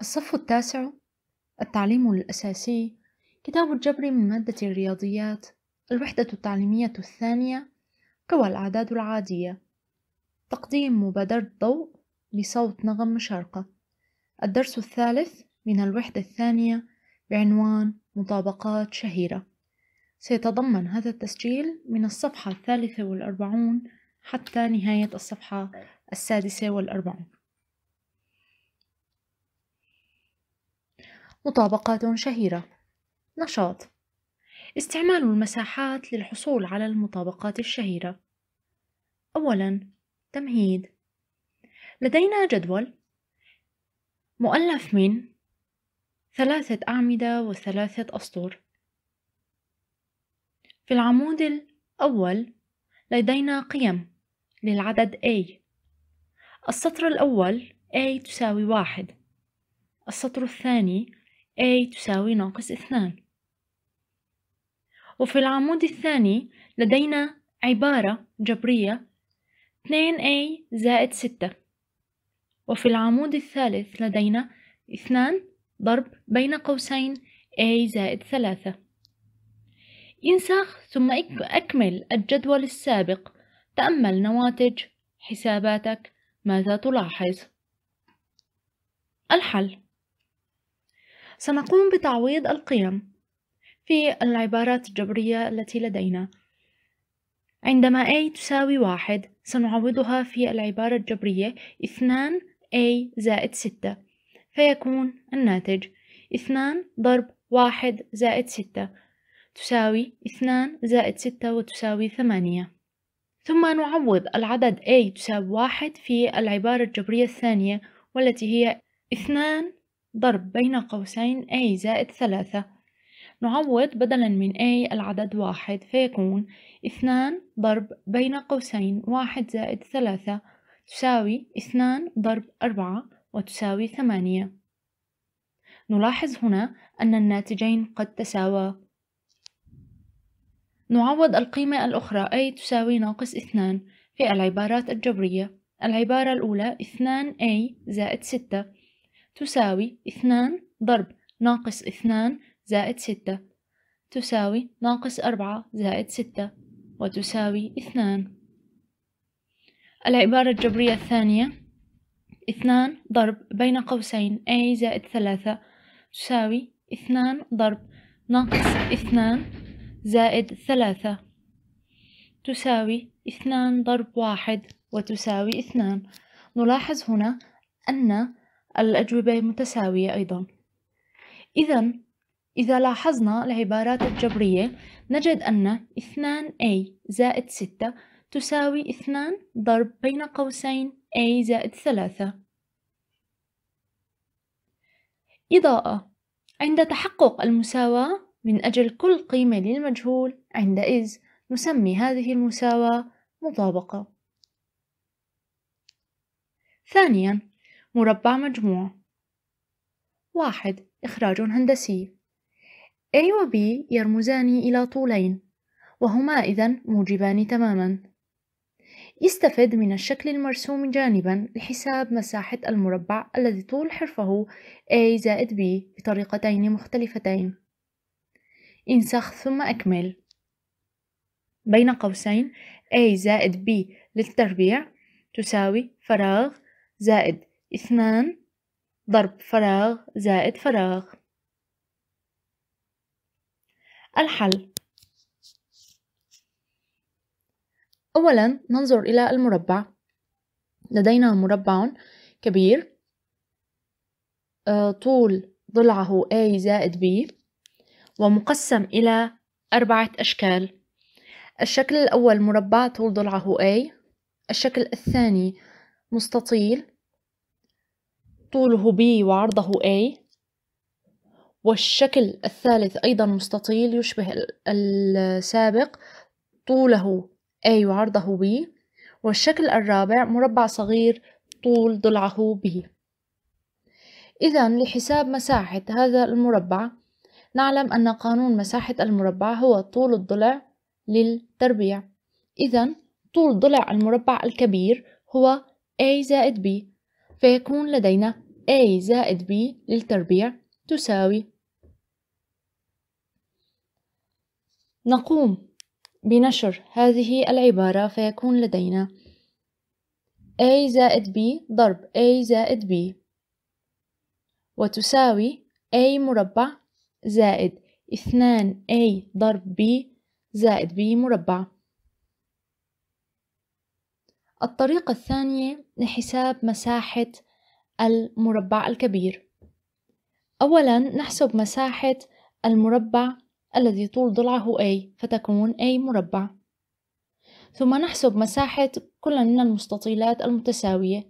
الصف التاسع التعليم الأساسي كتاب الجبر من مادة الرياضيات الوحدة التعليمية الثانية كوى الأعداد العادية تقديم مبادرة ضوء لصوت نغم مشارقة الدرس الثالث من الوحدة الثانية بعنوان مطابقات شهيرة سيتضمن هذا التسجيل من الصفحة الثالثة والأربعون حتى نهاية الصفحة السادسة والأربعون مطابقات شهيرة نشاط استعمال المساحات للحصول على المطابقات الشهيرة أولا تمهيد لدينا جدول مؤلف من ثلاثة أعمدة وثلاثة أسطر في العمود الأول لدينا قيم للعدد A السطر الأول A تساوي واحد السطر الثاني A تساوي ناقص اثنان وفي العمود الثاني لدينا عبارة جبرية 2A زائد 6 وفي العمود الثالث لدينا 2 ضرب بين قوسين A زائد 3 انسخ ثم أكمل الجدول السابق تأمل نواتج حساباتك ماذا تلاحظ؟ الحل سنقوم بتعويض القيم في العبارات الجبرية التي لدينا عندما A تساوي واحد سنعوضها في العبارة الجبرية اثنان A زائد ستة فيكون الناتج اثنان ضرب واحد زائد ستة تساوي اثنان زائد ستة وتساوي ثمانية ثم نعوض العدد A تساوي واحد في العبارة الجبرية الثانية والتي هي اثنان ضرب بين قوسين a زائد ثلاثة نعوض بدلا من a العدد واحد فيكون اثنان ضرب بين قوسين واحد زائد ثلاثة تساوي اثنان ضرب أربعة وتساوي ثمانية نلاحظ هنا أن الناتجين قد تساوى نعوض القيمة الأخرى أي تساوي ناقص اثنان في العبارات الجبرية العبارة الأولى اثنان أي زائد ستة تساوي اثنان ضرب ناقص اثنان زائد ستة تساوي ناقص أربعة زائد ستة وتساوي اثنان العبارة الجبرية الثانية اثنان ضرب بين قوسين a زائد ثلاثة تساوي اثنان ضرب ناقص اثنان زائد ثلاثة تساوي اثنان ضرب واحد وتساوي اثنان نلاحظ هنا أن الأجوبة متساوية أيضا إذا إذا لاحظنا العبارات الجبرية نجد أن 2a زائد 6 تساوي 2 ضرب بين قوسين a زائد 3 إضاءة عند تحقق المساواة من أجل كل قيمة للمجهول عندئذ نسمي هذه المساواة مطابقة ثانيا مربع مجموع واحد إخراج هندسي A و B يرمزان إلى طولين وهما إذا موجبان تماما يستفد من الشكل المرسوم جانبا لحساب مساحة المربع الذي طول حرفه A زائد B بطريقتين مختلفتين انسخ ثم أكمل بين قوسين A زائد B للتربيع تساوي فراغ زائد اثنان ضرب فراغ زائد فراغ الحل أولا ننظر إلى المربع لدينا مربع كبير آه، طول ضلعه A زائد B ومقسم إلى أربعة أشكال الشكل الأول مربع طول ضلعه A الشكل الثاني مستطيل طوله B وعرضه A والشكل الثالث أيضا مستطيل يشبه السابق طوله A وعرضه B والشكل الرابع مربع صغير طول ضلعه B إذا لحساب مساحة هذا المربع نعلم أن قانون مساحة المربع هو طول الضلع للتربيع إذا طول ضلع المربع الكبير هو A زائد B فيكون لدينا a زائد b للتربيع تساوي نقوم بنشر هذه العبارة فيكون لدينا a زائد b ضرب a زائد b وتساوي a مربع زائد 2a ضرب b زائد b مربع الطريقة الثانية لحساب مساحة المربع الكبير أولا نحسب مساحة المربع الذي طول ضلعه A فتكون A مربع ثم نحسب مساحة كل من المستطيلات المتساوية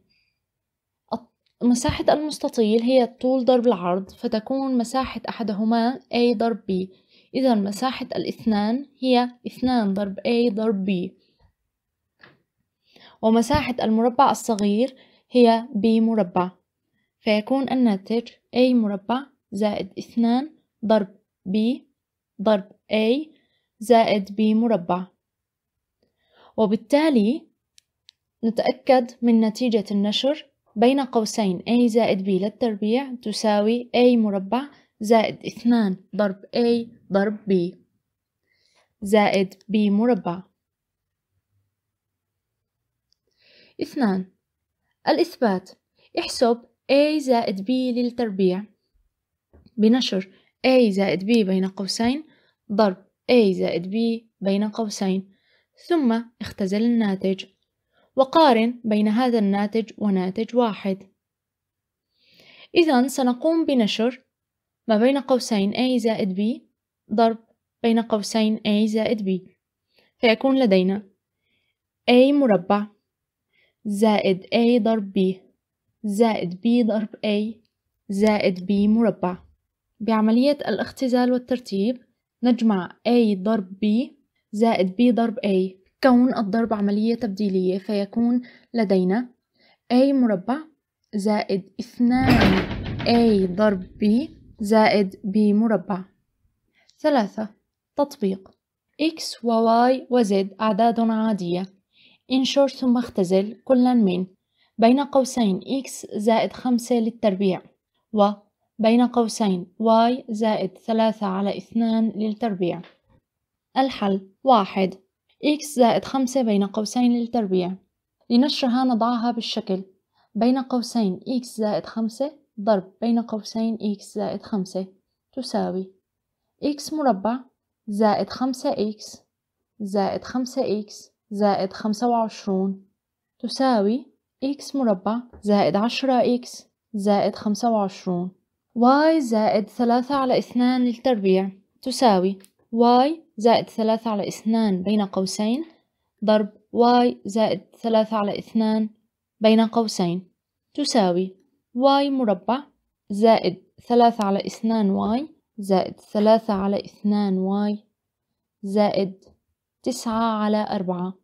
مساحة المستطيل هي الطول ضرب العرض فتكون مساحة أحدهما A ضرب B إذا مساحة الاثنان هي اثنان ضرب A ضرب B ومساحة المربع الصغير هي ب مربع فيكون الناتج A مربع زائد اثنان ضرب B ضرب A زائد B مربع وبالتالي نتأكد من نتيجة النشر بين قوسين A زائد B للتربيع تساوي A مربع زائد اثنان ضرب A ضرب B زائد B مربع اثنان الإثبات احسب A زائد B للتربيع بنشر A زائد B بين قوسين ضرب A زائد B بين قوسين ثم اختزل الناتج وقارن بين هذا الناتج وناتج واحد إذا سنقوم بنشر ما بين قوسين A زائد B ضرب بين قوسين A زائد B فيكون لدينا A مربع زائد A ضرب B زائد B ضرب A زائد B مربع بعملية الاختزال والترتيب نجمع A ضرب B زائد B ضرب A كون الضرب عملية تبديلية فيكون لدينا A مربع زائد 2 A ضرب B زائد B مربع ثلاثة تطبيق X و Y و Z أعداد عادية انشر ثم اختزل كلا من بين قوسين x زائد خمسة للتربيع و بين قوسين y زائد ثلاثة على اثنان للتربيع الحل واحد x زائد خمسة بين قوسين للتربيع لنشرها نضعها بالشكل بين قوسين x زائد خمسة ضرب بين قوسين x زائد خمسة تساوي x مربع زائد خمسة x زائد خمسة x زائد خمسة وعشرون تساوي x مربع زائد عشرة x زائد خمسة وعشرون y زائد ثلاثة على اثنان للتربيع تساوي y زائد ثلاثة على اثنان بين قوسين ضرب y زائد ثلاثة على اثنان بين قوسين تساوي y مربع زائد ثلاثة على اثنان y زائد ثلاثة على اثنان y زائد تسعة على أربعة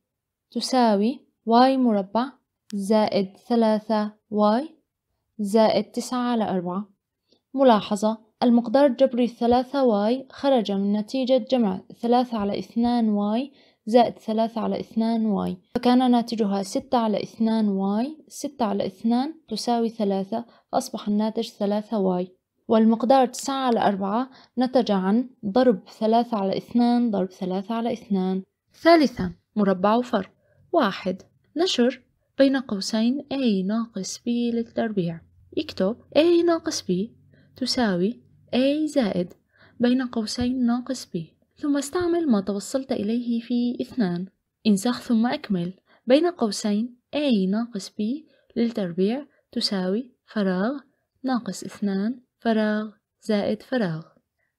تساوي y مربع زائد ثلاثة y زائد تسعة على أربعة ملاحظة المقدار الجبري ثلاثة y خرج من نتيجة جمع ثلاثة على اثنان y زائد ثلاثة على اثنان y فكان ناتجها ستة على اثنان y ستة على اثنان تساوي ثلاثة فأصبح الناتج ثلاثة y والمقدار تسعة على أربعة نتج عن ضرب ثلاثة على اثنان ضرب ثلاثة على اثنان ثالثا مربع وفرق واحد نشر بين قوسين A ناقص B للتربيع اكتب A ناقص B تساوي A زائد بين قوسين ناقص B ثم استعمل ما توصلت إليه في اثنان انسخ ثم أكمل بين قوسين A ناقص B للتربيع تساوي فراغ ناقص اثنان فراغ زائد فراغ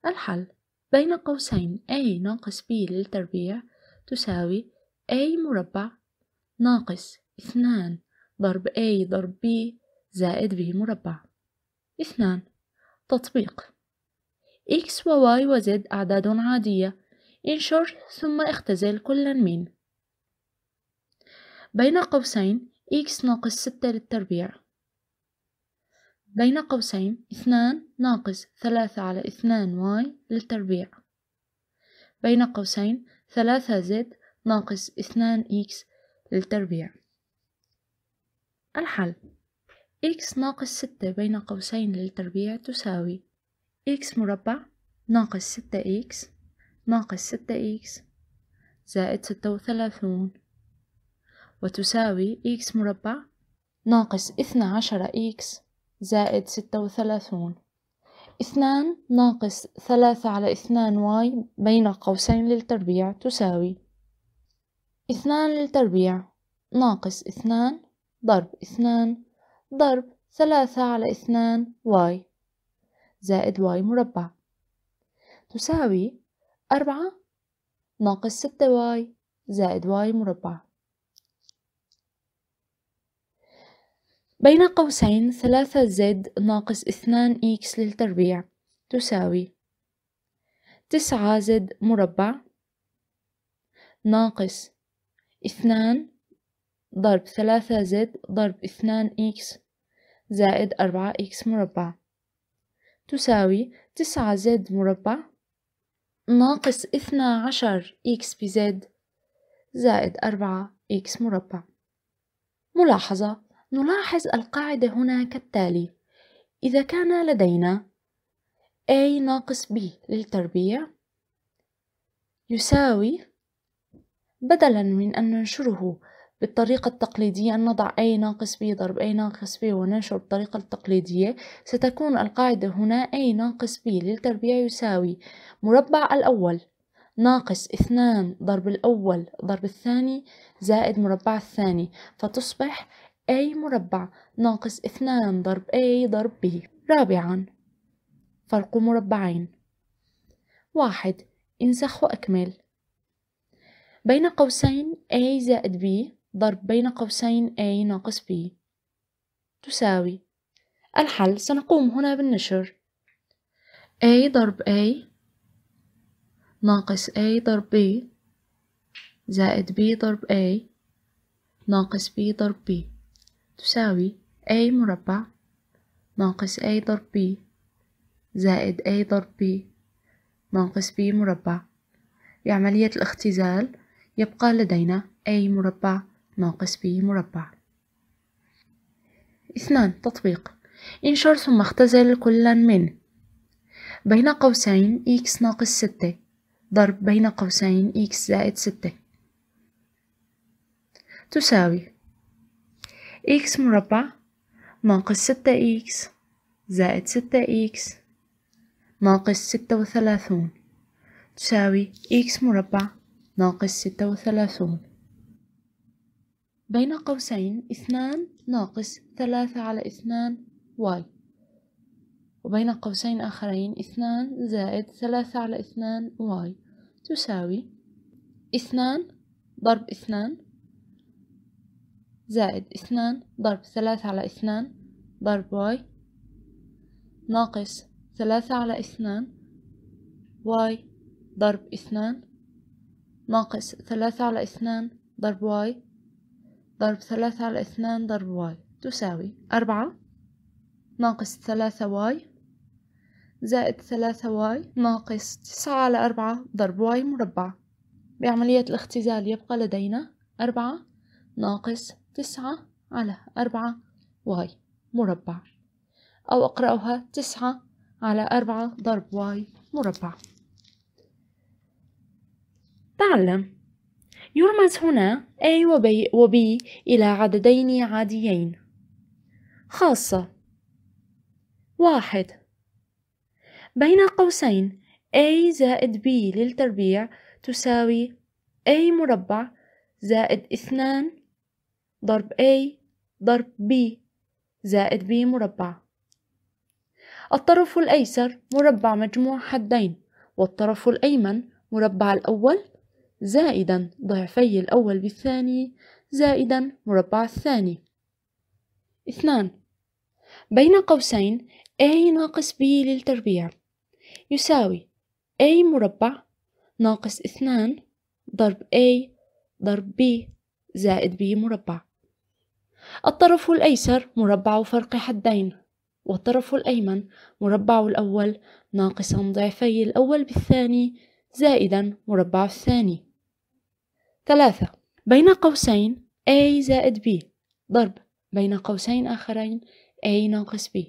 الحل بين قوسين A ناقص B للتربيع تساوي A مربع ناقص اثنان ضرب A ضرب B زائد B مربع اثنان تطبيق X و Y و Z أعداد عادية انشر ثم اختزل كلا من بين قوسين X ناقص ستة للتربيع بين قوسين اثنان ناقص ثلاثة على اثنان واي للتربيع بين قوسين ثلاثة زد ناقص اثنان إكس للتربيع الحل إكس ناقص ستة بين قوسين للتربيع تساوي إكس مربع ناقص ستة إكس ناقص ستة إكس زائد ستة وثلاثون وتساوي إكس مربع ناقص اثنى عشر إكس زائد ستة وثلاثون اثنان ناقص ثلاثة على اثنان واي بين قوسين للتربيع تساوي اثنان للتربيع ناقص اثنان ضرب اثنان ضرب ثلاثة على اثنان واي زائد واي مربع تساوي أربعة ناقص ستة واي زائد واي مربع بين قوسين ثلاثة زد ناقص اثنان إكس للتربيع تساوي تسعة زد مربع ناقص اثنان ضرب ثلاثة زد ضرب اثنان إكس زائد أربعة إكس مربع تساوي تسعة زد مربع ناقص اثنا عشر إكس بزد زائد أربعة إكس مربع ملاحظة نلاحظ القاعدة هنا كالتالي إذا كان لدينا A ناقص B للتربيع يساوي بدلا من أن ننشره بالطريقة التقليدية أن نضع A ناقص B ضرب A ناقص B وننشر بالطريقة التقليدية ستكون القاعدة هنا A ناقص B للتربيع يساوي مربع الأول ناقص اثنان ضرب الأول ضرب الثاني زائد مربع الثاني فتصبح A مربع ناقص اثنان ضرب A ضرب B رابعا فرق مربعين واحد انسخ وأكمل بين قوسين A زائد B ضرب بين قوسين A ناقص B تساوي الحل سنقوم هنا بالنشر A ضرب A ناقص A ضرب B زائد B ضرب A ناقص B ضرب B تساوي a مربع ناقص a ضرب b زائد a ضرب b ناقص b مربع بعملية الاختزال يبقى لدينا a مربع ناقص b مربع اثنان تطبيق انشر ثم اختزل كلا من بين قوسين x ناقص ستة ضرب بين قوسين x زائد ستة تساوي إكس مربع ناقص ستة إكس زائد ستة إكس ناقص ستة وثلاثون تساوي إكس مربع ناقص ستة وثلاثون بين قوسين اثنان ناقص ثلاثة على اثنان واي وبين قوسين آخرين اثنان زائد ثلاثة على اثنان واي تساوي اثنان ضرب اثنان زائد اثنان ضرب ثلاثة على اثنان ضرب واي ناقص ثلاثة على اثنان واي ضرب اثنان ناقص ثلاثة على اثنان ضرب واي ضرب ثلاثة على اثنان ضرب واي تساوي أربعة ناقص ثلاثة واي زائد ثلاثة واي ناقص تسعة على أربعة ضرب واي مربع بعملية الاختزال يبقى لدينا أربعة ناقص تسعة على أربعة واي مربع أو أقرأها تسعة على أربعة ضرب واي مربع تعلم يرمز هنا A و B إلى عددين عاديين خاصة واحد بين قوسين A زائد B للتربيع تساوي A مربع زائد اثنان ضرب A ضرب B زائد B مربع الطرف الأيسر مربع مجموع حدين والطرف الأيمن مربع الأول زائدا ضعفي الأول بالثاني زائدا مربع الثاني اثنان بين قوسين A ناقص B للتربيع يساوي A مربع ناقص اثنان ضرب A ضرب B زائد B مربع الطرف الأيسر مربع فرق حدين والطرف الأيمن مربع الأول ناقصا ضعفي الأول بالثاني زائدا مربع الثاني ثلاثة بين قوسين A زائد B ضرب بين قوسين آخرين A ناقص B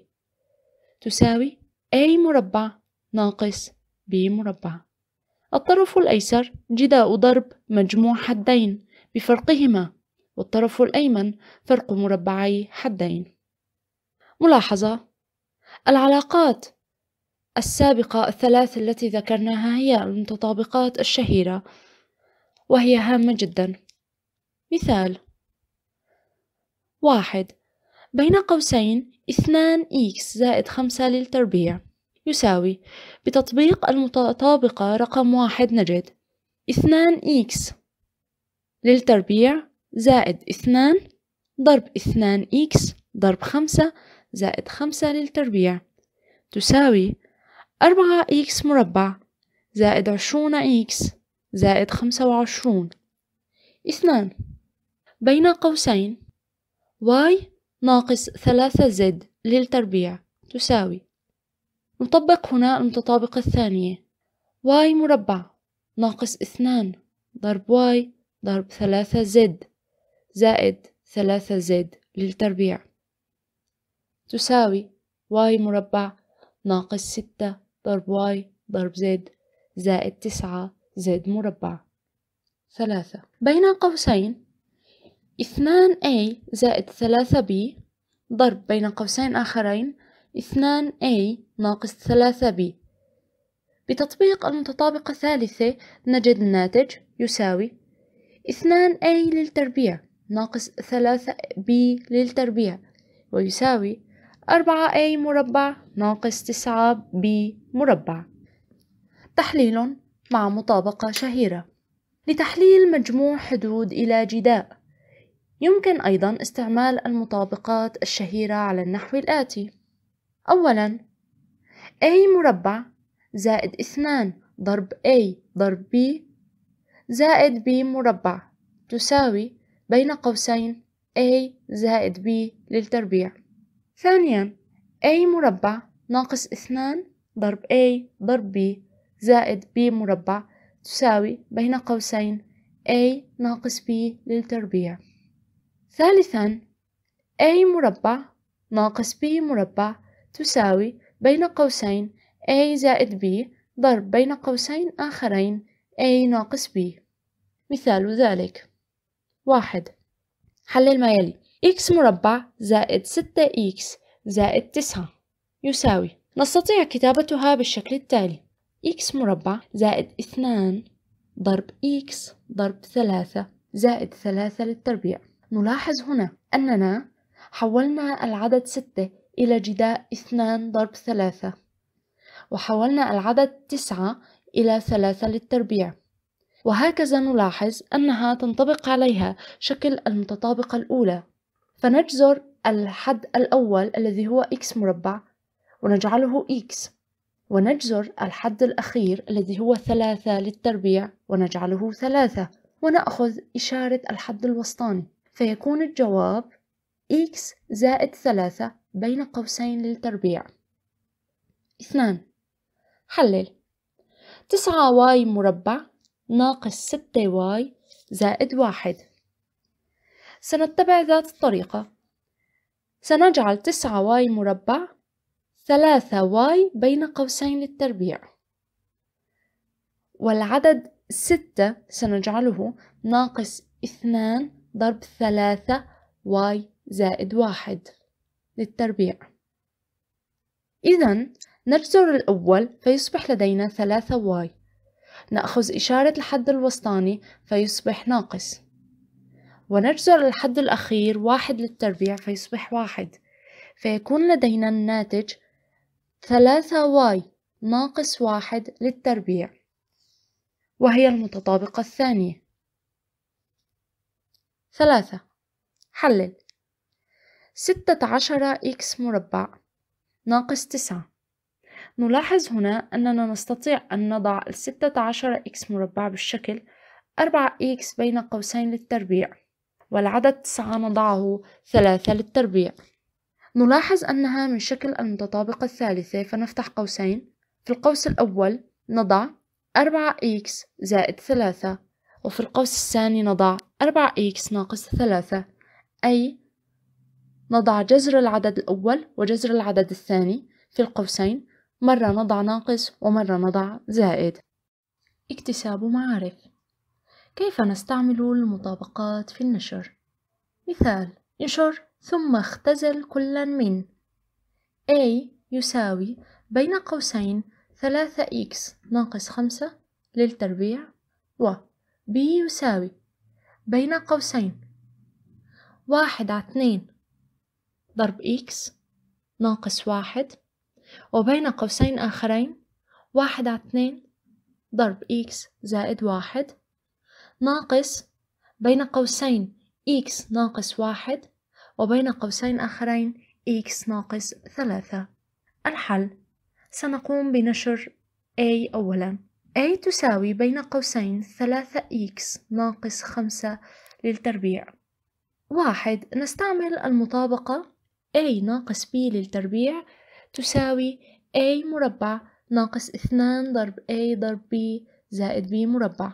تساوي A مربع ناقص B مربع الطرف الأيسر جداء ضرب مجموع حدين بفرقهما والطرف الأيمن فرق مربعي حدين ملاحظة العلاقات السابقة الثلاث التي ذكرناها هي المتطابقات الشهيرة وهي هامة جدا مثال واحد بين قوسين اثنان إكس زائد خمسة للتربيع يساوي بتطبيق المتطابقة رقم واحد نجد اثنان إكس للتربيع زائد اثنان ضرب اثنان إكس ضرب خمسة زائد خمسة للتربيع تساوي أربعة إكس مربع زائد عشرون إكس زائد خمسة وعشرون اثنان بين قوسين واي ناقص ثلاثة زد للتربيع تساوي نطبق هنا المتطابقة الثانية واي مربع ناقص اثنان ضرب واي ضرب ثلاثة زد زائد ثلاثة زد للتربيع تساوي واي مربع ناقص ستة ضرب واي ضرب زد زائد تسعة زد مربع ثلاثة بين قوسين اثنان a زائد ثلاثة b ضرب بين قوسين آخرين اثنان a ناقص ثلاثة b بتطبيق المتطابقة الثالثة نجد الناتج يساوي اثنان a للتربيع ناقص ثلاثة b للتربيع ويساوي أربعة a مربع ناقص تسعة b مربع تحليل مع مطابقة شهيرة لتحليل مجموع حدود إلى جداء يمكن أيضا استعمال المطابقات الشهيرة على النحو الآتي أولا a مربع زائد اثنان ضرب a ضرب b زائد b مربع تساوي بين قوسين A زائد B للتربيع ثانيا A مربع ناقص اثنان ضرب A ضرب B زائد B مربع تساوي بين قوسين A ناقص B للتربيع ثالثا A مربع ناقص B مربع تساوي بين قوسين A زائد B ضرب بين قوسين آخرين A ناقص B مثال ذلك واحد حلل ما يلي x مربع زائد 6x زائد 9 يساوي نستطيع كتابتها بالشكل التالي x مربع زائد 2 ضرب x ضرب 3 زائد 3 للتربيع نلاحظ هنا أننا حولنا العدد 6 إلى جداء 2 ضرب 3 وحولنا العدد 9 إلى 3 للتربيع وهكذا نلاحظ أنها تنطبق عليها شكل المتطابقة الأولى فنجزر الحد الأول الذي هو x مربع ونجعله x ونجزر الحد الأخير الذي هو ثلاثة للتربيع ونجعله ثلاثة ونأخذ إشارة الحد الوسطاني فيكون الجواب x زائد ثلاثة بين قوسين للتربيع اثنان حلل تسعة y مربع ناقص ستة واي زائد واحد سنتبع ذات الطريقة سنجعل تسعة واي مربع ثلاثة واي بين قوسين للتربيع والعدد ستة سنجعله ناقص اثنان ضرب ثلاثة واي زائد واحد للتربيع إذا نجزر الأول فيصبح لدينا ثلاثة واي نأخذ إشارة الحد الوسطاني فيصبح ناقص ونجزر الحد الأخير واحد للتربيع فيصبح واحد فيكون لدينا الناتج ثلاثة واي ناقص واحد للتربيع وهي المتطابقة الثانية ثلاثة حلل ستة عشر إكس مربع ناقص تسعة نلاحظ هنا أننا نستطيع أن نضع الستة عشر إكس مربع بالشكل أربعة إكس بين قوسين للتربيع والعدد تسعة نضعه ثلاثة للتربيع نلاحظ أنها من شكل المتطابقة الثالثة فنفتح قوسين في القوس الأول نضع أربعة إكس زائد ثلاثة وفي القوس الثاني نضع أربعة إكس ناقص ثلاثة أي نضع جذر العدد الأول وجذر العدد الثاني في القوسين مرة نضع ناقص ومرة نضع زائد اكتساب معارف كيف نستعمل المطابقات في النشر مثال انشر ثم اختزل كلا من A يساوي بين قوسين 3x ناقص 5 للتربيع و B يساوي بين قوسين 1 على 2 ضرب x ناقص 1 وبين قوسين آخرين واحد على اتنين ضرب x زائد واحد ناقص بين قوسين x ناقص واحد وبين قوسين آخرين x ناقص ثلاثة الحل سنقوم بنشر a أولا a تساوي بين قوسين ثلاثة x ناقص خمسة للتربيع واحد نستعمل المطابقة a ناقص b للتربيع تساوي a مربع ناقص 2 ضرب a ضرب b زائد b مربع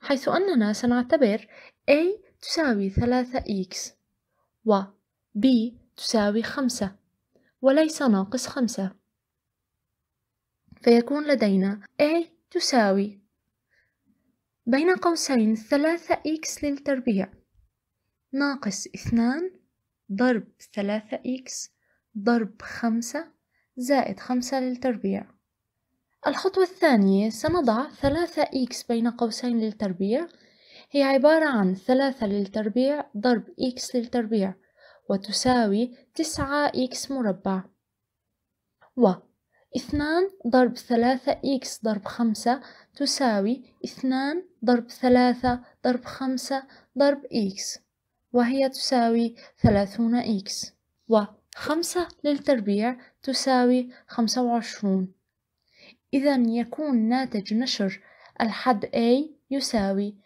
حيث أننا سنعتبر a تساوي 3x و b تساوي 5 وليس ناقص 5 فيكون لدينا a تساوي بين قوسين 3x للتربيع ناقص 2 ضرب 3x ضرب 5 زائد خمسة للتربيع الخطوة الثانية سنضع ثلاثة إكس بين قوسين للتربيع هي عبارة عن ثلاثة للتربيع ضرب إكس للتربيع وتساوي تسعة إكس مربع و اثنان ضرب ثلاثة إكس ضرب خمسة تساوي اثنان ضرب ثلاثة ضرب خمسة ضرب إكس وهي تساوي ثلاثون إكس و خمسة للتربيع تساوي خمسة وعشرون إذا يكون ناتج نشر الحد A يساوي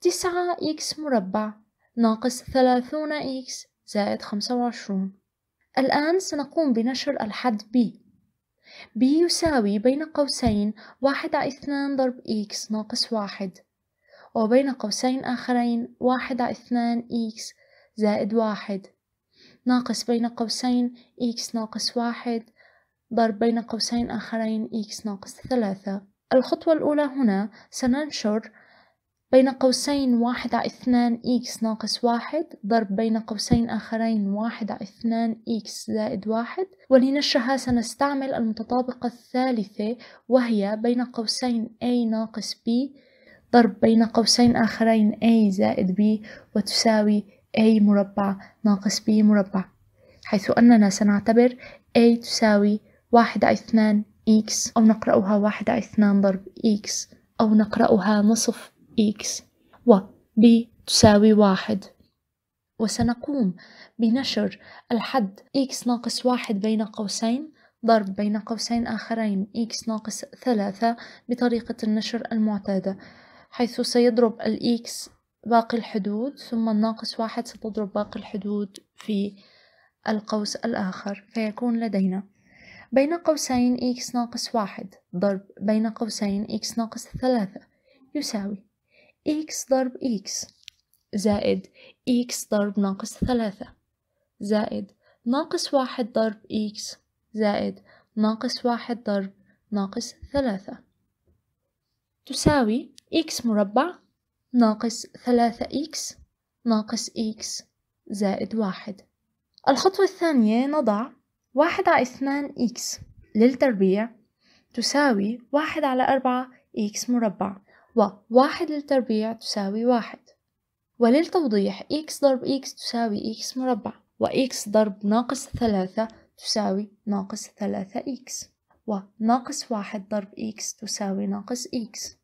تسعة إكس مربع ناقص ثلاثون إكس زائد خمسة وعشرون الآن سنقوم بنشر الحد B B يساوي بين قوسين واحد على اثنان ضرب إكس ناقص واحد وبين قوسين آخرين واحد على اثنان إكس زائد واحد ناقص بين قوسين x ناقص واحد ضرب بين قوسين آخرين x ناقص ثلاثة الخطوة الأولى هنا سننشر بين قوسين واحد على اثنان x ناقص واحد ضرب بين قوسين آخرين واحد على اثنان x زائد واحد ولنشرها سنستعمل المتطابقة الثالثة وهي بين قوسين a ناقص b ضرب بين قوسين آخرين a زائد b وتساوي a مربع ناقص b مربع حيث أننا سنعتبر a تساوي واحد على اثنان x أو نقرأها واحد على اثنان ضرب x أو نقرأها نصف x و b تساوي واحد وسنقوم بنشر الحد x ناقص واحد بين قوسين ضرب بين قوسين آخرين x ناقص ثلاثة بطريقة النشر المعتادة حيث سيضرب ال x باقي الحدود ثم الناقص واحد ستضرب باقي الحدود في القوس الآخر فيكون لدينا بين قوسين x ناقص واحد ضرب بين قوسين x ناقص ثلاثة يساوي x ضرب x زائد x ضرب ناقص ثلاثة زائد ناقص واحد ضرب x زائد ناقص واحد ضرب ناقص ثلاثة تساوي x مربع ناقص ثلاثة إكس ناقص إكس زائد واحد الخطوة الثانية نضع واحد على اثنان إكس للتربيع تساوي واحد على أربعة إكس مربع وواحد للتربيع تساوي واحد وللتوضيح إكس ضرب إكس تساوي إكس مربع وإكس ضرب ناقص ثلاثة تساوي ناقص ثلاثة إكس وناقص واحد ضرب إكس تساوي ناقص إكس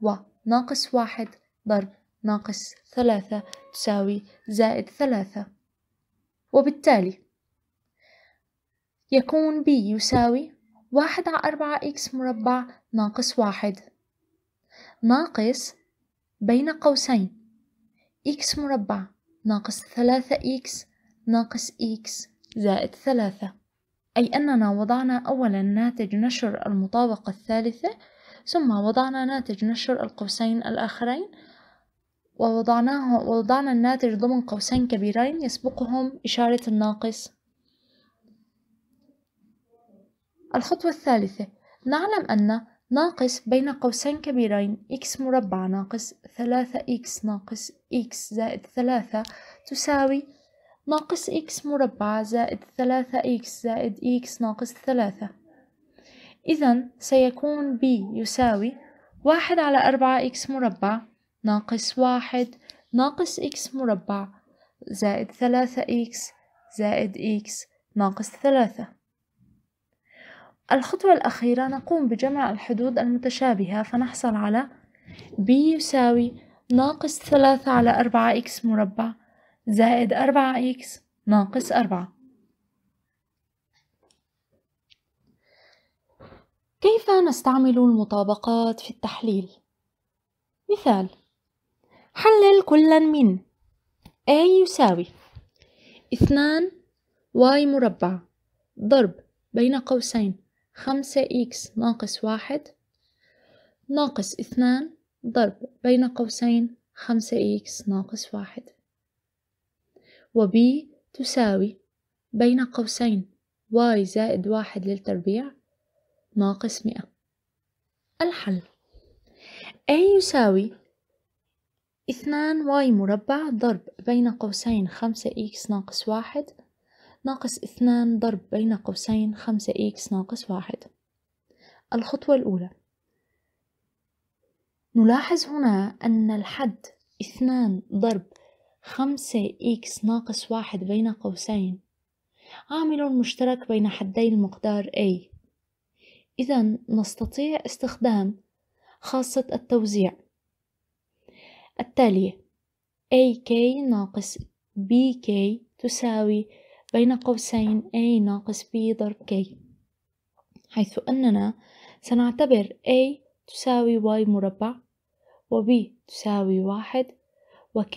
و ناقص واحد ضرب ناقص ثلاثة تساوي زائد ثلاثة وبالتالي يكون بي يساوي واحد على أربعة إكس مربع ناقص واحد ناقص بين قوسين إكس مربع ناقص ثلاثة إكس ناقص إكس زائد ثلاثة أي أننا وضعنا أولا ناتج نشر المطابقة الثالثة ثم وضعنا ناتج نشر القوسين الآخرين ووضعناه ووضعنا الناتج ضمن قوسين كبيرين يسبقهم إشارة الناقص الخطوة الثالثة نعلم أن ناقص بين قوسين كبيرين x مربع ناقص 3x ناقص x زائد 3 تساوي ناقص x مربع زائد 3x زائد x ناقص 3 إذا سيكون b يساوي واحد على أربعة x مربع ناقص واحد ناقص x مربع زائد ثلاثة x زائد x ناقص ثلاثة الخطوة الأخيرة نقوم بجمع الحدود المتشابهة فنحصل على b يساوي ناقص ثلاثة على أربعة x مربع زائد أربعة x ناقص أربعة كيف نستعمل المطابقات في التحليل؟ مثال حلل كلا من A يساوي اثنان y مربع ضرب بين قوسين خمسة x ناقص واحد ناقص اثنان ضرب بين قوسين خمسة x ناقص واحد B تساوي بين قوسين y زائد واحد للتربيع ناقص 100 الحل A يساوي اثنان واي مربع ضرب بين قوسين خمسة إكس ناقص واحد ناقص اثنان ضرب بين قوسين خمسة إكس ناقص واحد الخطوة الأولى نلاحظ هنا أن الحد اثنان ضرب خمسة إكس ناقص واحد بين قوسين عامل مشترك بين حدي المقدار A إذا نستطيع استخدام خاصة التوزيع التالية AK ناقص BK تساوي بين قوسين A ناقص B ضرب K حيث أننا سنعتبر A تساوي Y مربع و B تساوي واحد و K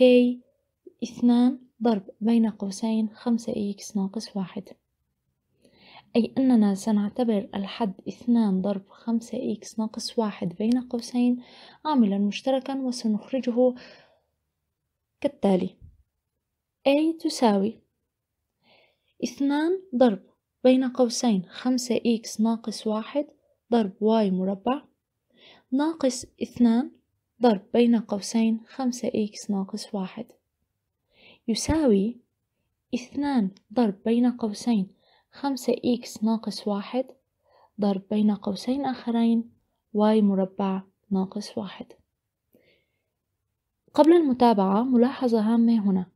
اثنان ضرب بين قوسين خمسة إكس ناقص واحد أي أننا سنعتبر الحد 2 ضرب 5 x ناقص واحد بين قوسين عاملا مشتركا وسنخرجه كالتالي A تساوي 2 ضرب بين قوسين 5x ناقص واحد ضرب y مربع ناقص 2 ضرب بين قوسين 5x ناقص واحد يساوي 2 ضرب بين قوسين خمسة إكس ناقص واحد ضرب بين قوسين آخرين واي مربع ناقص واحد قبل المتابعة ملاحظة هامة هنا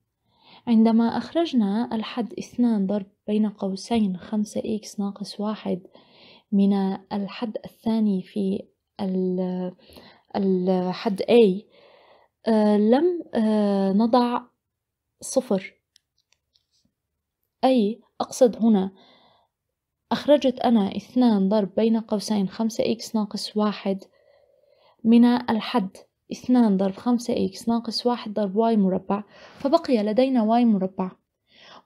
عندما أخرجنا الحد اثنان ضرب بين قوسين خمسة إكس ناقص واحد من الحد الثاني في الحد A لم آه، نضع صفر أي أقصد هنا أخرجت أنا اثنان ضرب بين قوسين خمسة إكس ناقص واحد من الحد اثنان ضرب خمسة إكس ناقص واحد ضرب واي مربع فبقي لدينا واي مربع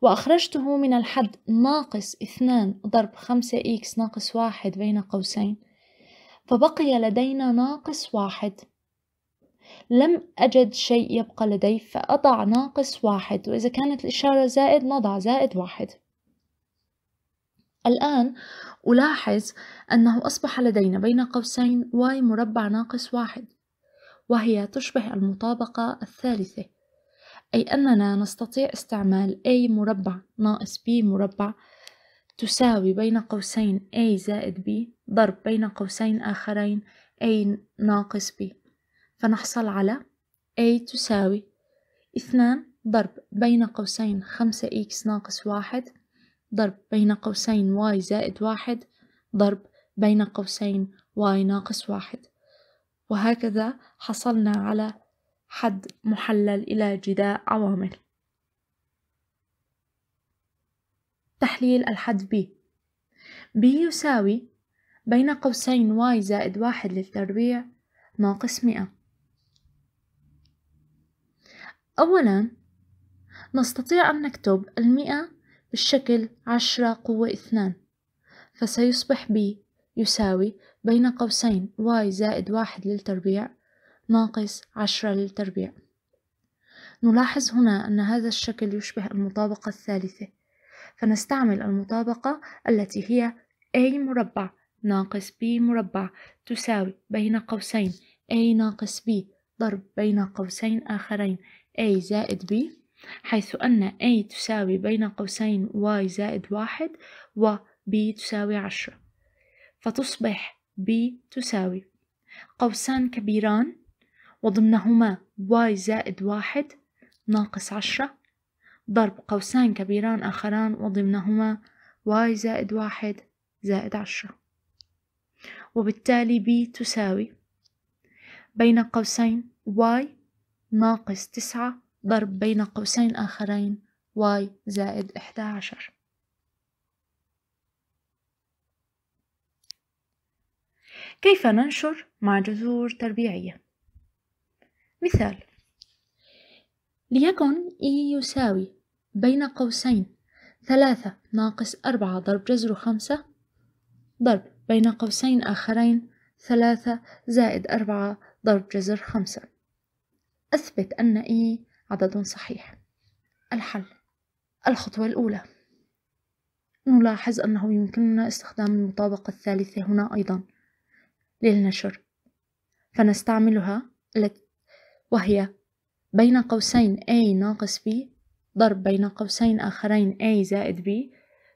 وأخرجته من الحد ناقص اثنان ضرب خمسة إكس ناقص واحد بين قوسين فبقي لدينا ناقص واحد لم أجد شيء يبقى لدي فأضع ناقص واحد وإذا كانت الإشارة زائد نضع زائد واحد الآن ألاحظ أنه أصبح لدينا بين قوسين y مربع ناقص واحد وهي تشبه المطابقة الثالثة أي أننا نستطيع استعمال a مربع ناقص b مربع تساوي بين قوسين a زائد b ضرب بين قوسين آخرين a ناقص b فنحصل على a تساوي اثنان ضرب بين قوسين خمسة x ناقص واحد ضرب بين قوسين واي زائد واحد ضرب بين قوسين واي ناقص واحد وهكذا حصلنا على حد محلل إلى جداء عوامل تحليل الحد B B يساوي بين قوسين y زائد واحد للتربيع ناقص مئة أولا نستطيع أن نكتب المئة بالشكل عشرة قوة اثنان فسيصبح بي يساوي بين قوسين واي زائد واحد للتربيع ناقص عشرة للتربيع نلاحظ هنا أن هذا الشكل يشبه المطابقة الثالثة فنستعمل المطابقة التي هي a مربع ناقص b مربع تساوي بين قوسين a ناقص b ضرب بين قوسين آخرين a زائد b حيث أن A تساوي بين قوسين y زائد واحد و B تساوي عشرة فتصبح B تساوي قوسان كبيران وضمنهما y زائد واحد ناقص عشرة ضرب قوسان كبيران آخران وضمنهما y زائد واحد زائد عشرة وبالتالي B تساوي بين قوسين y ناقص تسعة ضرب بين قوسين آخرين y زائد 11 كيف ننشر مع جذور تربيعية؟ مثال ليكن e يساوي بين قوسين ثلاثة ناقص أربعة ضرب جذر خمسة ضرب بين قوسين آخرين ثلاثة زائد أربعة ضرب جذر خمسة أثبت أن e عدد صحيح الحل الخطوة الأولى نلاحظ أنه يمكننا استخدام المطابقة الثالثة هنا أيضا للنشر فنستعملها وهي بين قوسين A ناقص B ضرب بين قوسين آخرين A زائد B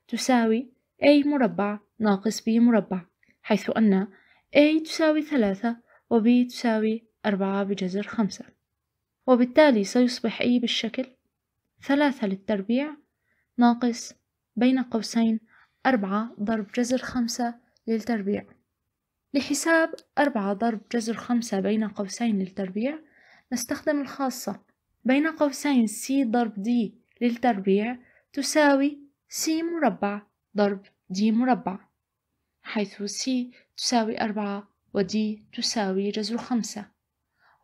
تساوي A مربع ناقص B مربع حيث أن A تساوي ثلاثة B تساوي أربعة بجذر خمسة وبالتالي سيصبح أي e بالشكل ثلاثة للتربيع ناقص بين قوسين أربعة ضرب جذر خمسة للتربيع لحساب أربعة ضرب جذر خمسة بين قوسين للتربيع نستخدم الخاصة بين قوسين C ضرب D للتربيع تساوي C مربع ضرب D مربع حيث C تساوي أربعة ودي تساوي جذر خمسة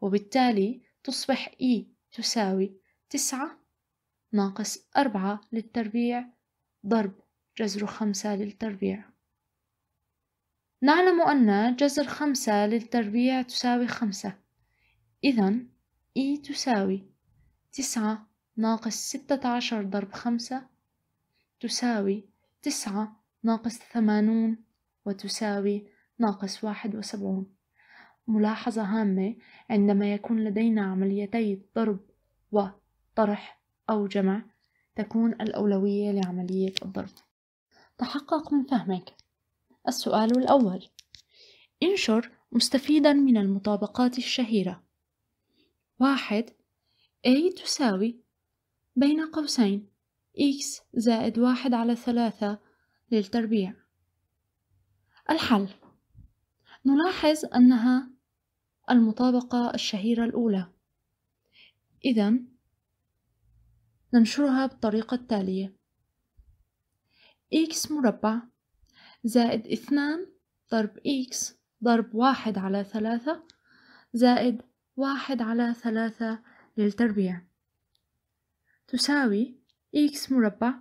وبالتالي تصبح إي e تساوي تسعة ناقص أربعة للتربيع ضرب جذر خمسة للتربيع نعلم أن جذر خمسة للتربيع تساوي خمسة إذا إي e تساوي تسعة ناقص ستة عشر ضرب خمسة تساوي تسعة ناقص ثمانون وتساوي ناقص واحد وسبعون ملاحظة هامة عندما يكون لدينا عمليتي ضرب وطرح أو جمع تكون الأولوية لعملية الضرب تحقق من فهمك السؤال الأول انشر مستفيدا من المطابقات الشهيرة واحد A تساوي بين قوسين x زائد واحد على ثلاثة للتربيع الحل نلاحظ أنها المطابقة الشهيرة الأولى إذا ننشرها بالطريقة التالية x مربع زائد اثنان ضرب x ضرب واحد على ثلاثة زائد واحد على ثلاثة للتربيع تساوي x مربع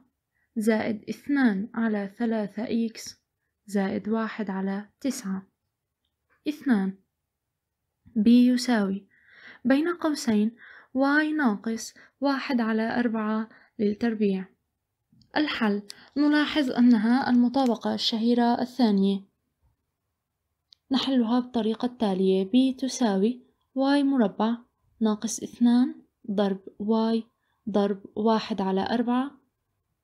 زائد اثنان على ثلاثة x زائد واحد على تسعة اثنان B يساوي بين قوسين y ناقص واحد على أربعة للتربيع الحل نلاحظ أنها المطابقة الشهيرة الثانية نحلها بالطريقة التالية b تساوي y مربع ناقص اثنان ضرب y ضرب واحد على أربعة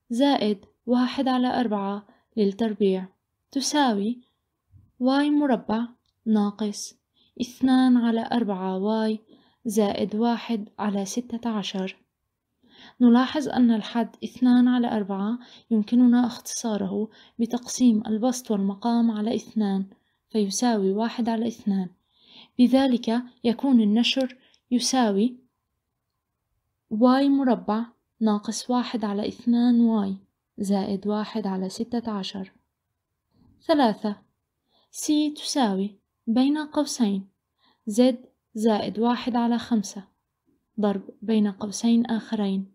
زائد واحد على أربعة للتربيع تساوي y مربع ناقص اثنان على أربعة واي زائد واحد على ستة عشر نلاحظ أن الحد اثنان على أربعة يمكننا اختصاره بتقسيم البسط والمقام على اثنان فيساوي واحد على اثنان بذلك يكون النشر يساوي واي مربع ناقص واحد على اثنان واي زائد واحد على ستة عشر ثلاثة سي تساوي بين قوسين زد زائد واحد على خمسة ضرب بين قوسين آخرين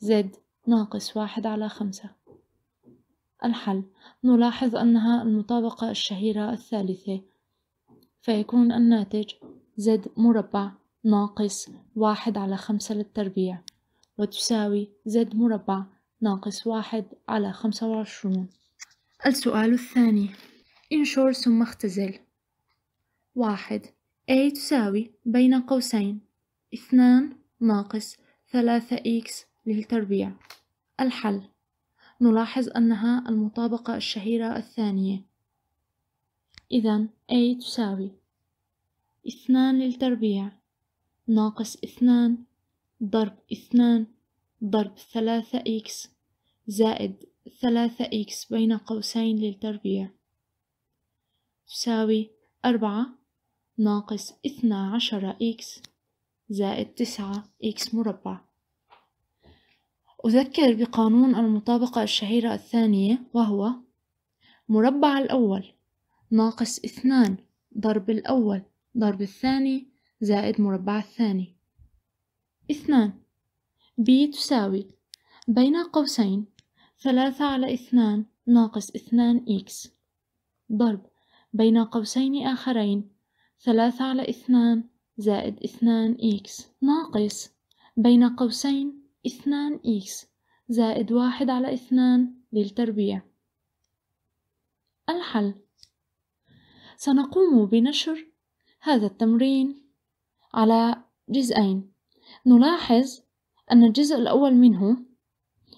زد ناقص واحد على خمسة الحل نلاحظ أنها المطابقة الشهيرة الثالثة فيكون الناتج زد مربع ناقص واحد على خمسة للتربيع وتساوي زد مربع ناقص واحد على خمسة وعشرون السؤال الثاني انشر ثم اختزل واحد A تساوي بين قوسين اثنان ناقص ثلاثة إكس للتربيع الحل نلاحظ أنها المطابقة الشهيرة الثانية إذا A تساوي اثنان للتربيع ناقص اثنان ضرب اثنان ضرب ثلاثة إكس زائد ثلاثة إكس بين قوسين للتربيع تساوي أربعة ناقص اثنا عشر إكس زائد تسعة إكس مربع أذكر بقانون المطابقة الشهيرة الثانية وهو مربع الأول ناقص اثنان ضرب الأول ضرب الثاني زائد مربع الثاني اثنان ب تساوي بين قوسين ثلاثة على اثنان ناقص اثنان إكس ضرب بين قوسين آخرين ثلاثة على اثنان زائد اثنان إكس ناقص بين قوسين اثنان إكس زائد واحد على اثنان للتربيع الحل سنقوم بنشر هذا التمرين على جزئين نلاحظ أن الجزء الأول منه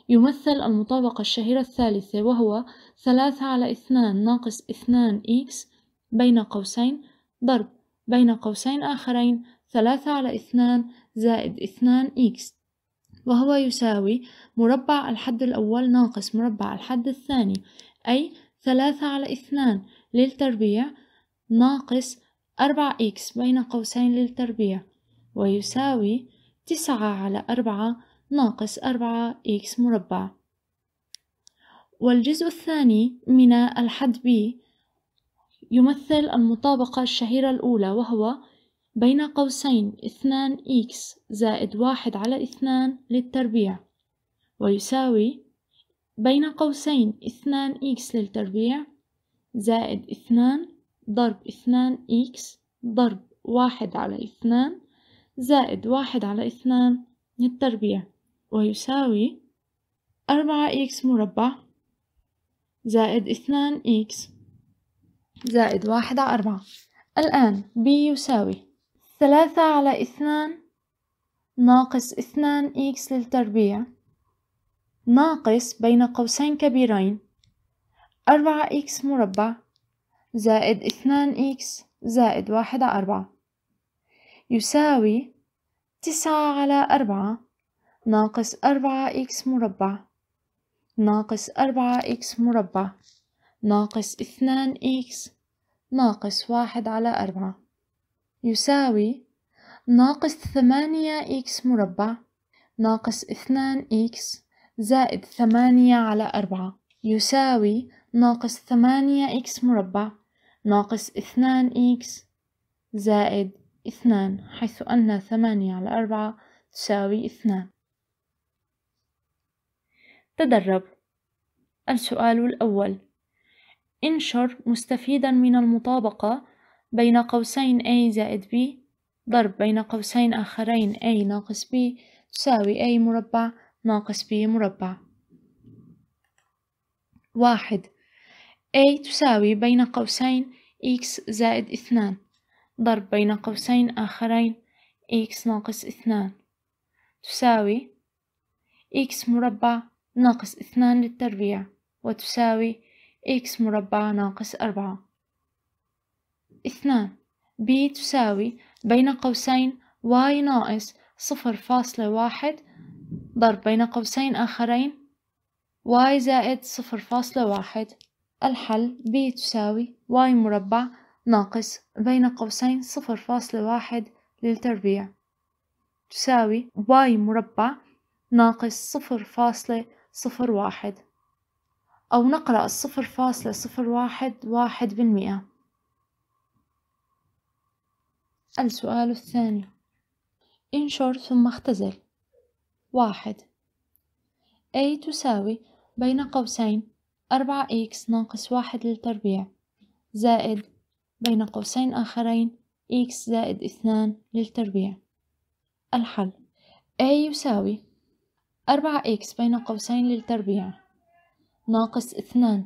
يمثل المطابقة الشهيرة الثالثة وهو ثلاثة على اثنان ناقص اثنان إكس بين قوسين ضرب بين قوسين آخرين ثلاثة على اثنان زائد اثنان إكس وهو يساوي مربع الحد الأول ناقص مربع الحد الثاني أي ثلاثة على اثنان للتربيع ناقص أربعة إكس بين قوسين للتربيع ويساوي تسعة على أربعة ناقص أربعة إكس مربع والجزء الثاني من الحد B يمثل المطابقة الشهيرة الأولى وهو بين قوسين اثنان x زائد واحد على اثنان للتربيع ويساوي بين قوسين اثنان x للتربيع زائد اثنان ضرب اثنان x ضرب واحد على اثنان زائد واحد على اثنان للتربيع ويساوي أربعة x مربع زائد اثنان إكس زائد واحد على أربعة الآن ب يساوي ثلاثة على اثنان ناقص اثنان إكس للتربيع ناقص بين قوسين كبيرين أربعة إكس مربع زائد اثنان إكس زائد واحد على أربعة يساوي تسعة على أربعة ناقص أربعة إكس مربع ناقص أربعة إكس مربع ناقص اثنان إكس ناقص واحد على أربعة يساوي ناقص ثمانية إكس مربع ناقص اثنان إكس زائد ثمانية على أربعة يساوي ناقص ثمانية إكس مربع ناقص اثنان إكس زائد اثنان حيث أن ثمانية على أربعة تساوي اثنان تدرب السؤال الأول انشر مستفيدا من المطابقة بين قوسين A زائد B ضرب بين قوسين آخرين A ناقص B تساوي A مربع ناقص B مربع واحد A تساوي بين قوسين x زائد اثنان ضرب بين قوسين آخرين x ناقص اثنان تساوي x مربع ناقص اثنان للتربيع وتساوي إكس مربع ناقص أربعة اثنان b تساوي بين قوسين واي ناقص صفر فاصلة واحد ضرب بين قوسين آخرين واي زائد صفر فاصلة واحد الحل b تساوي واي مربع ناقص بين قوسين صفر فاصلة واحد للتربيع تساوي واي مربع ناقص صفر فاصلة صفر واحد أو نقرأ الصفر فاصلة صفر واحد واحد بالمئة السؤال الثاني انشر ثم اختزل واحد A تساوي بين قوسين أربعة X ناقص واحد للتربيع زائد بين قوسين آخرين X زائد اثنان للتربيع الحل A يساوي أربعة X بين قوسين للتربيع ناقص اثنان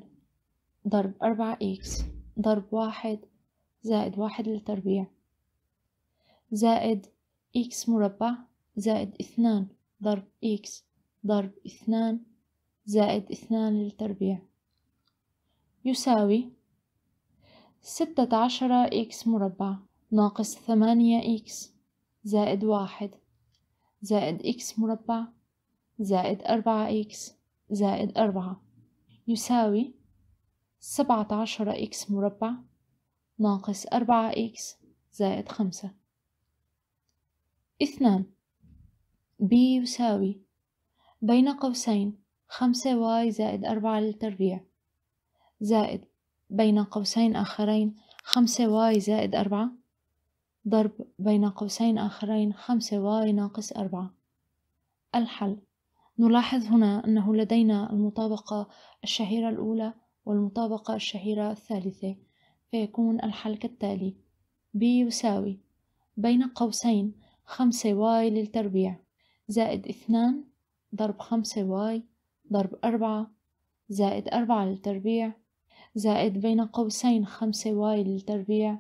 ضرب أربعة إكس ضرب واحد زائد واحد للتربيع زائد إكس مربع زائد اثنان ضرب إكس ضرب اثنان زائد اثنان للتربيع يساوي ستة عشرة إكس مربع ناقص ثمانية إكس زائد واحد زائد إكس مربع زائد أربعة إكس زائد أربعة يساوي سبعة عشر إكس مربع ناقص أربعة إكس زائد خمسة اثنان ب يساوي بين قوسين خمسة واي زائد أربعة للتربيع زائد بين قوسين آخرين خمسة واي زائد أربعة ضرب بين قوسين آخرين خمسة واي ناقص أربعة الحل نلاحظ هنا أنه لدينا المطابقة الشهيرة الأولى والمطابقة الشهيرة الثالثة فيكون الحل كالتالي b يساوي بين قوسين خمسة y للتربيع زائد اثنان ضرب خمسة y ضرب أربعة زائد أربعة للتربيع زائد بين قوسين خمسة y للتربيع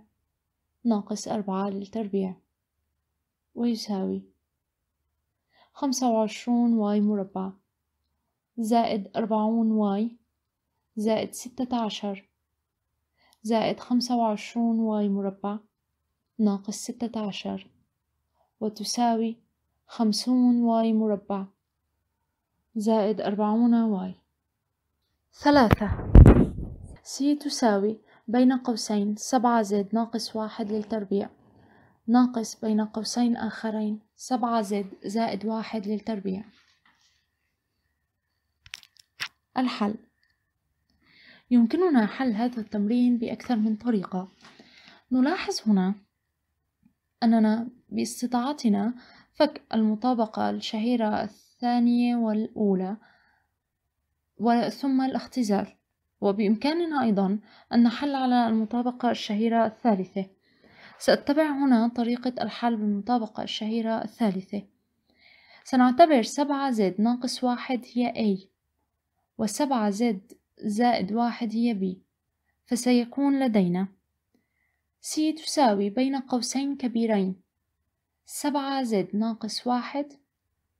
ناقص أربعة للتربيع ويساوي خمسة وعشرون واي مربع زائد أربعون واي زائد ستة عشر زائد خمسة وعشرون واي مربع ناقص ستة عشر وتساوي خمسون واي مربع زائد أربعون واي ثلاثة سي تساوي بين قوسين سبعة زائد ناقص واحد للتربيع ناقص بين قوسين آخرين سبعة زد زائد واحد للتربيع الحل يمكننا حل هذا التمرين بأكثر من طريقة نلاحظ هنا أننا باستطاعتنا فك المطابقة الشهيرة الثانية والأولى ثم الاختزال وبإمكاننا أيضا أن نحل على المطابقة الشهيرة الثالثة سأتبع هنا طريقة الحل بالمطابقة الشهيرة الثالثة سنعتبر سبعة زد ناقص واحد هي A وسبعة زد زائد واحد هي B فسيكون لدينا C تساوي بين قوسين كبيرين سبعة زد ناقص واحد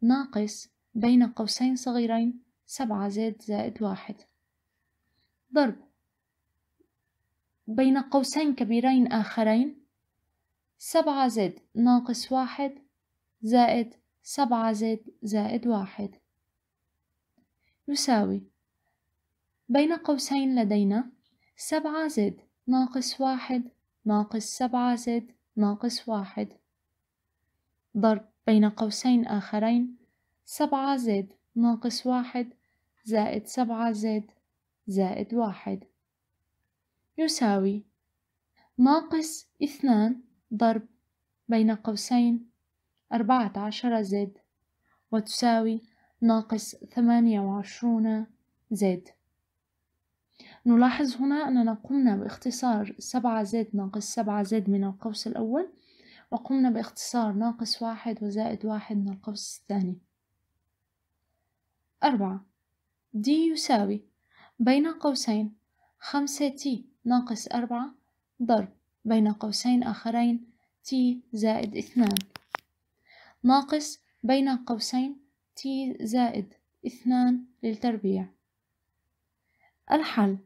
ناقص بين قوسين صغيرين سبعة زد زائد واحد ضرب بين قوسين كبيرين آخرين سبعة زد ناقص واحد زائد سبعة زد زائد واحد يساوي بين قوسين لدينا سبعة زد ناقص واحد ناقص سبعة زد ناقص واحد ضرب بين قوسين آخرين سبعة زد ناقص واحد زائد سبعة زد زائد واحد يساوي ناقص اثنان ضرب بين قوسين أربعة عشر زد وتساوي ناقص ثمانية وعشرون زد نلاحظ هنا أننا قمنا باختصار سبعة زد ناقص سبعة زد من القوس الأول وقمنا باختصار ناقص واحد وزائد واحد من القوس الثاني أربعة دي يساوي بين قوسين خمسة تي ناقص أربعة ضرب بين قوسين آخرين t زائد اثنان ناقص بين قوسين t زائد اثنان للتربيع الحل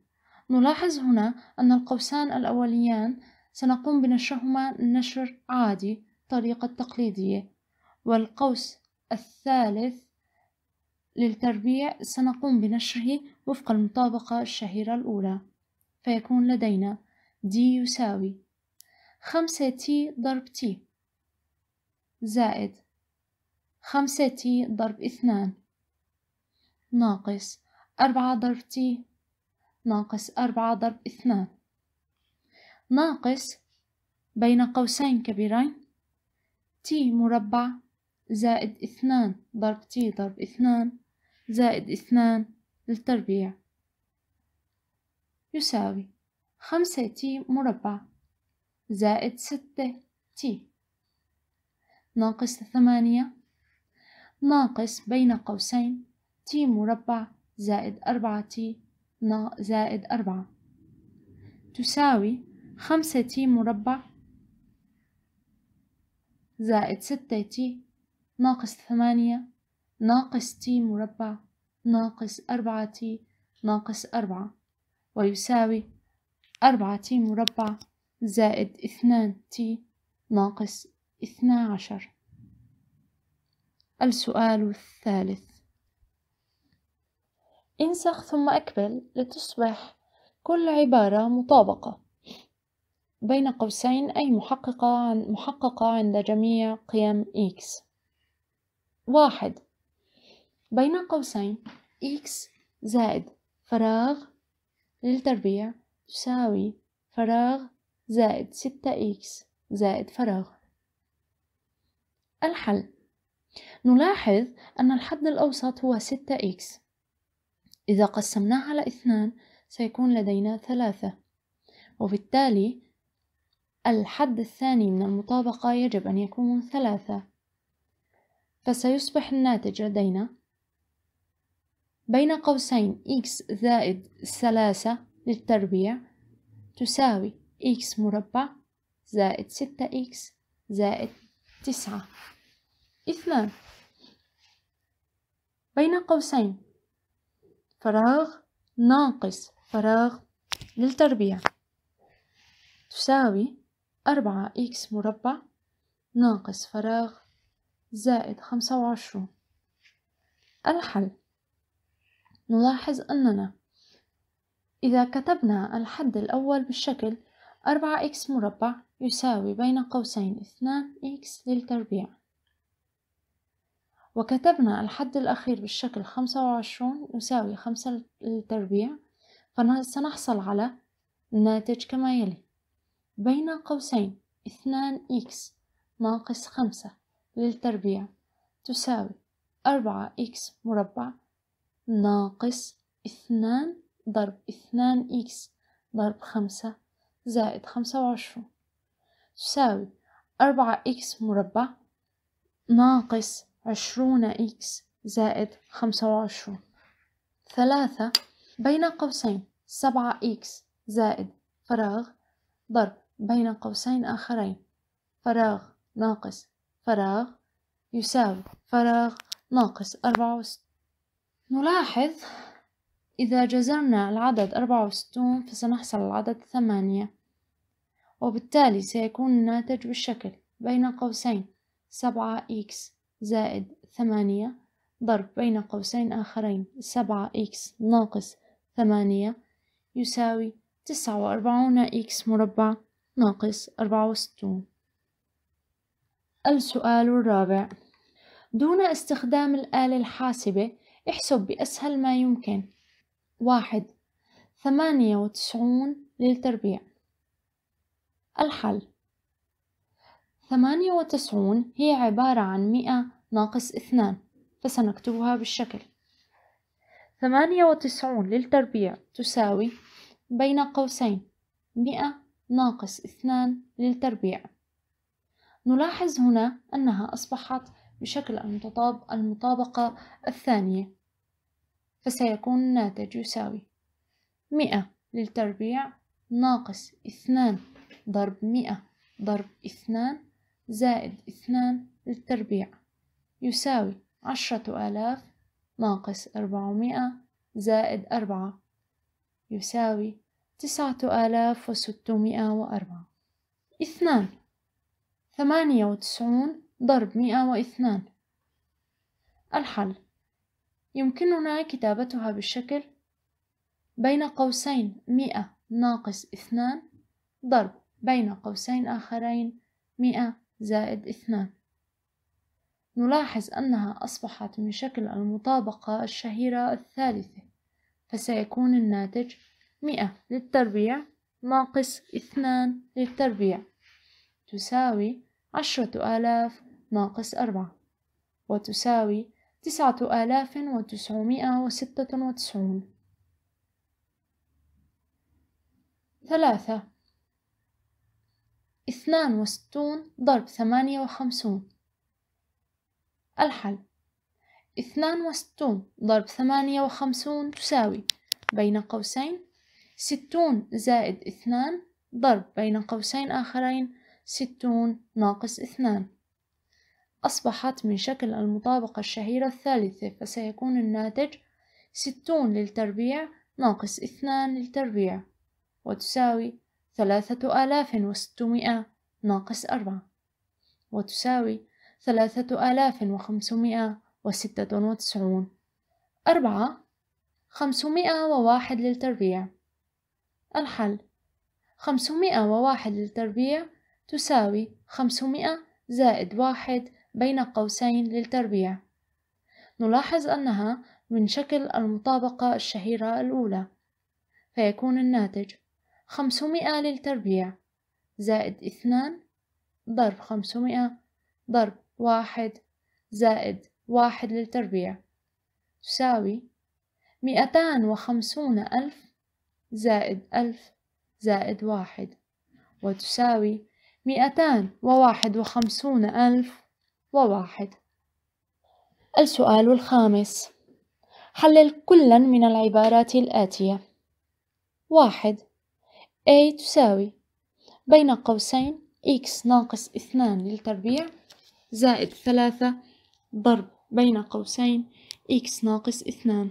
نلاحظ هنا أن القوسان الأوليان سنقوم بنشرهما نشر عادي طريقة تقليدية والقوس الثالث للتربيع سنقوم بنشره وفق المطابقة الشهيرة الأولى فيكون لدينا d يساوي خمسة تي ضرب تي زائد خمسة تي ضرب اثنان ناقص أربعة ضرب تي ناقص أربعة ضرب اثنان ناقص بين قوسين كبيرين تي مربع زائد اثنان ضرب تي ضرب اثنان زائد اثنان للتربيع يساوي خمسة تي مربع زائد ستة تي ناقص ثمانية ناقص بين قوسين تي مربع زائد أربعة تي زائد أربعة تساوي خمسة تي مربع زائد ستة تي ناقص ثمانية ناقص تي مربع ناقص أربعة تي ناقص أربعة ويساوي أربعة تي مربع زائد اثنان تي ناقص اثنا عشر السؤال الثالث انسخ ثم أكمل لتصبح كل عبارة مطابقة بين قوسين أي محققة عن محققة عند جميع قيم x واحد بين قوسين x زائد فراغ للتربيع تساوي فراغ زائد ستة إكس زائد فراغ الحل نلاحظ أن الحد الأوسط هو ستة إكس إذا قسمناه على اثنان سيكون لدينا ثلاثة وبالتالي الحد الثاني من المطابقة يجب أن يكون ثلاثة فسيصبح الناتج لدينا بين قوسين x زائد ثلاثة للتربيع تساوي x مربع زائد ستة 6x زائد تسعة اثنان بين قوسين فراغ ناقص فراغ للتربيع تساوي أربعة x مربع ناقص فراغ زائد خمسة وعشرون الحل نلاحظ أننا إذا كتبنا الحد الأول بالشكل أربعة إكس مربع يساوي بين قوسين اثنان إكس للتربيع وكتبنا الحد الأخير بالشكل خمسة وعشرون يساوي خمسة للتربيع فسنحصل على الناتج كما يلي بين قوسين اثنان إكس ناقص خمسة للتربيع تساوي أربعة إكس مربع ناقص اثنان ضرب اثنان إكس ضرب خمسة زائد خمسة وعشرون تساوي أربعة إكس مربع ناقص عشرون إكس زائد خمسة وعشرون ثلاثة بين قوسين سبعة إكس زائد فراغ ضرب بين قوسين آخرين فراغ ناقص فراغ يساوي فراغ ناقص أربعة وستون نلاحظ إذا جزرنا العدد أربعة وستون فسنحصل العدد ثمانية وبالتالي سيكون الناتج بالشكل بين قوسين سبعة إكس زائد ثمانية ضرب بين قوسين آخرين سبعة إكس ناقص ثمانية يساوي تسعة وأربعون إكس مربع ناقص أربعة وستون السؤال الرابع دون استخدام الآلة الحاسبة احسب بأسهل ما يمكن واحد ثمانية وتسعون للتربيع الحل ثمانية وتسعون هي عبارة عن مئة ناقص اثنان فسنكتبها بالشكل ثمانية وتسعون للتربيع تساوي بين قوسين مئة ناقص اثنان للتربيع نلاحظ هنا أنها أصبحت بشكل المطابقة الثانية فسيكون الناتج يساوي مئة للتربيع ناقص اثنان ضرب مئة ضرب اثنان زائد اثنان للتربيع يساوي عشرة آلاف ناقص أربعمائة زائد أربعة يساوي تسعة آلاف وستمائة وأربعة اثنان ثمانية وتسعون ضرب مئة واثنان الحل يمكننا كتابتها بالشكل بين قوسين مئة ناقص اثنان ضرب بين قوسين آخرين مئة زائد اثنان نلاحظ أنها أصبحت من شكل المطابقة الشهيرة الثالثة فسيكون الناتج مئة للتربيع ناقص اثنان للتربيع تساوي عشرة آلاف ناقص أربعة وتساوي تسعة آلاف وتسعمائة وستة وتسعون ثلاثة اثنان وستون ضرب ثمانية وخمسون الحل اثنان وستون ضرب ثمانية وخمسون تساوي بين قوسين ستون زائد اثنان ضرب بين قوسين آخرين ستون ناقص اثنان أصبحت من شكل المطابقة الشهيرة الثالثة فسيكون الناتج ستون للتربيع ناقص اثنان للتربيع وتساوي ثلاثة آلاف وستمائة ناقص أربعة وتساوي ثلاثة آلاف وخمسمائة وستة وتسعون أربعة خمسمائة وواحد للتربيع الحل خمسمائة وواحد للتربيع تساوي خمسمائة زائد واحد بين قوسين للتربيع نلاحظ أنها من شكل المطابقة الشهيرة الأولى فيكون الناتج خمسمائة للتربيع زائد اثنان ضرب خمسمائة ضرب واحد زائد واحد للتربيع تساوي مئتان وخمسون ألف زائد ألف زائد واحد وتساوي مئتان وواحد وخمسون ألف وواحد السؤال الخامس حلل كلا من العبارات الآتية واحد A تساوي بين قوسين x ناقص اثنان للتربيع زائد ثلاثة ضرب بين قوسين x ناقص اثنان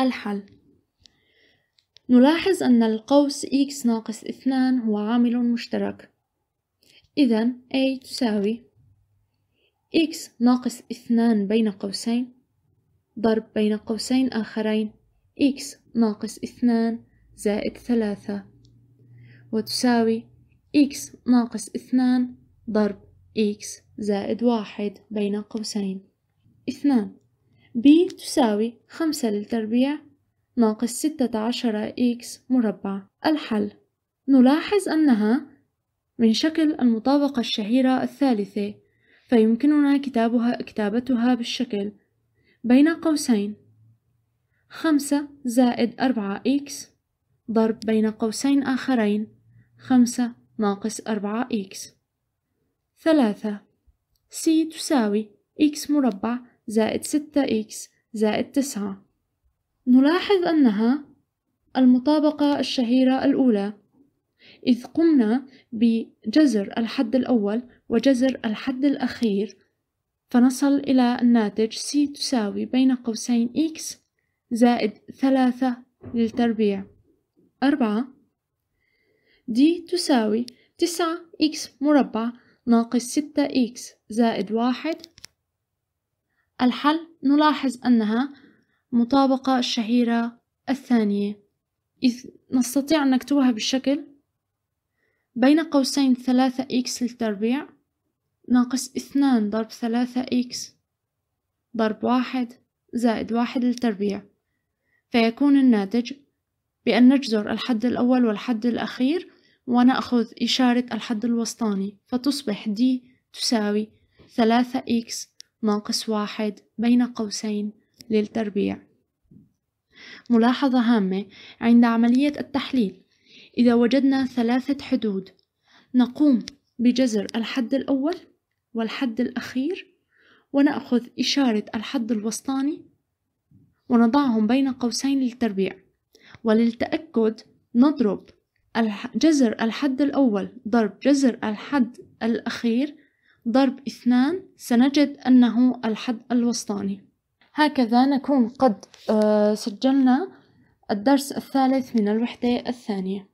الحل نلاحظ أن القوس x ناقص اثنان هو عامل مشترك إذا A تساوي x ناقص اثنان بين قوسين ضرب بين قوسين آخرين x ناقص اثنان زائد ثلاثة وتساوي x ناقص اثنان ضرب x زائد واحد بين قوسين اثنان b تساوي خمسة للتربيع ناقص ستة عشر x مربع الحل نلاحظ أنها من شكل المطابقة الشهيرة الثالثة فيمكننا كتابها كتابتها بالشكل بين قوسين خمسة زائد أربعة إكس ضرب بين قوسين آخرين خمسة ناقص أربعة إكس ثلاثة س تساوي إكس مربع زائد ستة إكس زائد تسعة نلاحظ أنها المطابقة الشهيرة الأولى إذ قمنا بجزر الحد الأول وجزر الحد الأخير فنصل إلى الناتج C تساوي بين قوسين X زائد ثلاثة للتربيع أربعة دي تساوي تسعة إكس مربع ناقص ستة إكس زائد واحد الحل نلاحظ أنها مطابقة الشهيرة الثانية إذ نستطيع أن نكتبها بالشكل بين قوسين ثلاثة إكس للتربيع ناقص اثنان ضرب ثلاثة إكس ضرب واحد زائد واحد للتربيع فيكون الناتج بأن نجزر الحد الأول والحد الأخير ونأخذ إشارة الحد الوسطاني فتصبح دي تساوي 3 إكس ناقص واحد بين قوسين للتربيع ملاحظة هامة عند عملية التحليل إذا وجدنا ثلاثة حدود نقوم بجزر الحد الأول والحد الأخير ونأخذ إشارة الحد الوسطاني ونضعهم بين قوسين للتربيع وللتأكد نضرب جزر الحد الأول ضرب جزر الحد الأخير ضرب اثنان سنجد أنه الحد الوسطاني هكذا نكون قد آه، سجلنا الدرس الثالث من الوحدة الثانية